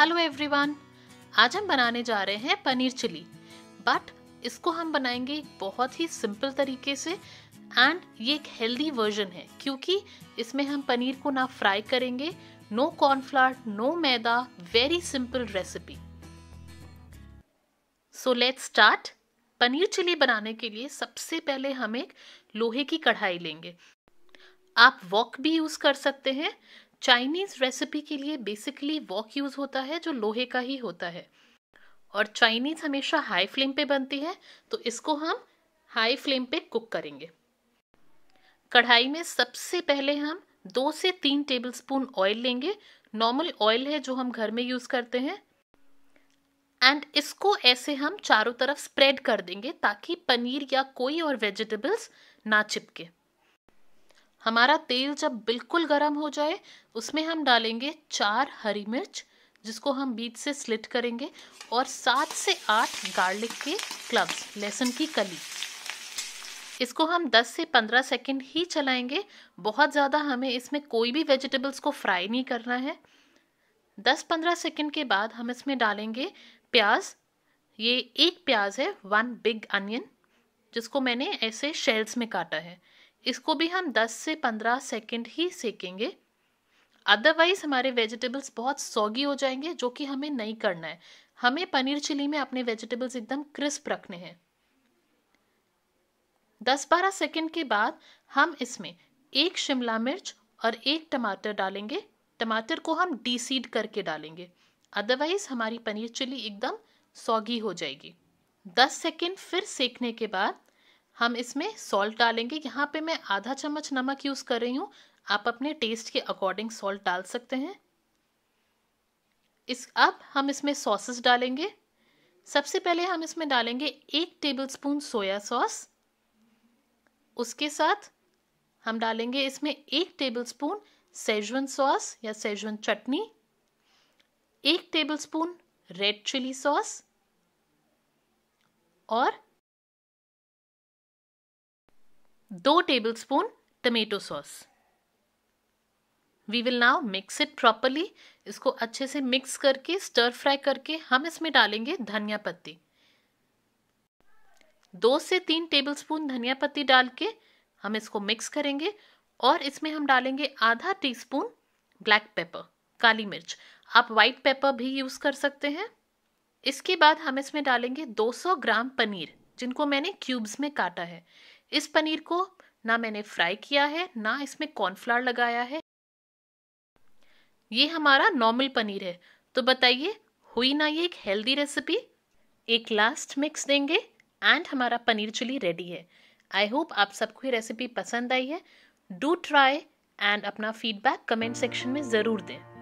hello everyone आज हम बनाने जा रहे हैं पनीर चिली बट इसको हम बनाएंगे बहुत ही सिंपल तरीके से एंड ये एक हेल्दी वर्जन है क्योंकि इसमें हम पनीर को ना फ्राई करेंगे no cornflour no maida very simple recipe so let's start paneer chilli बनाने के लिए सबसे पहले हम एक लोहे की कढ़ाई लेंगे आप वॉक भी यूज़ कर सकते हैं चाइनीज़ रेसिपी के लिए बेसिकली वॉक यूज़ होता है जो लोहे का ही होता है और चाइनीज़ हमेशा हाई फ्लेम पे बनती है तो इसको हम हाई फ्लेम पे कुक करेंगे कढ़ाई में सबसे पहले हम दो से तीन टेबलस्पून ऑयल लेंगे नॉर्मल ऑयल है जो हम घर में यूज़ करते हैं एंड इसको ऐसे हम चारों तरफ स्प्रेड कर देंगे ताकि पनीर या कोई और वेजिटेबल्स ना चिपके हमारा तेल जब बिल्कुल गर्म हो जाए उसमें हम डालेंगे चार हरी मिर्च जिसको हम बीच से स्लिट करेंगे और सात से आठ गार्लिक के क्लब्स लहसुन की कली इसको हम 10 से 15 सेकंड ही चलाएंगे बहुत ज़्यादा हमें इसमें कोई भी वेजिटेबल्स को फ्राई नहीं करना है 10-15 सेकंड के बाद हम इसमें डालेंगे प्याज ये एक प्याज है वन बिग अनियन जिसको मैंने ऐसे शेल्स में काटा है इसको भी हम 10 से 15 सेकंड ही सेकेंगे अदरवाइज हमारे वेजिटेबल्स बहुत सौगी हो जाएंगे जो कि हमें नहीं करना है हमें पनीर चिली में अपने वेजिटेबल्स एकदम क्रिस्प रखने हैं 10-12 सेकंड के बाद हम इसमें एक शिमला मिर्च और एक टमाटर डालेंगे टमाटर को हम डीसीड करके डालेंगे अदरवाइज हमारी पनीर चिली एकदम सौगी हो जाएगी 10 सेकंड फिर सेकने के बाद हम इसमें सॉल्ट डालेंगे यहाँ पे मैं आधा चम्मच नमक यूज़ कर रही हूँ आप अपने टेस्ट के अकॉर्डिंग सॉल्ट डाल सकते हैं इस अब हम इसमें सॉसेस डालेंगे सबसे पहले हम इसमें डालेंगे एक टेबलस्पून सोया सॉस उसके साथ हम डालेंगे इसमें एक टेबलस्पून सेजवन सॉस या सेजवन चटनी एक टेबलस्पून रेड चिली सॉस और दो table spoon tomato sauce we will now mix it properly इसको अच्छे से मिक्स करके स्टर फ्राई करके हम इसमें डालेंगे धनिया पत्ती दो से तीन टेबल स्पून धनिया पत्ती डाल के हम इसको मिक्स करेंगे और इसमें हम डालेंगे आधा टी स्पून ब्लैक पेपर काली मिर्च आप व्हाइट पेपर भी यूज़ कर सकते हैं इसके बाद हम इसमें डालेंगे 200 ग्राम पनीर जिनको मैंने क्यूब्स में काटा है इस पनीर को ना मैंने फ्राई किया है ना इसमें कॉर्नफ्लावर लगाया है ये हमारा नॉर्मल पनीर है तो बताइए हुई ना ये एक हेल्दी रेसिपी एक लास्ट मिक्स देंगे एंड हमारा पनीर चिली रेडी है आई होप आप सबको ये रेसिपी पसंद आई है डू ट्राई एंड अपना फीडबैक कमेंट सेक्शन में ज़रूर दें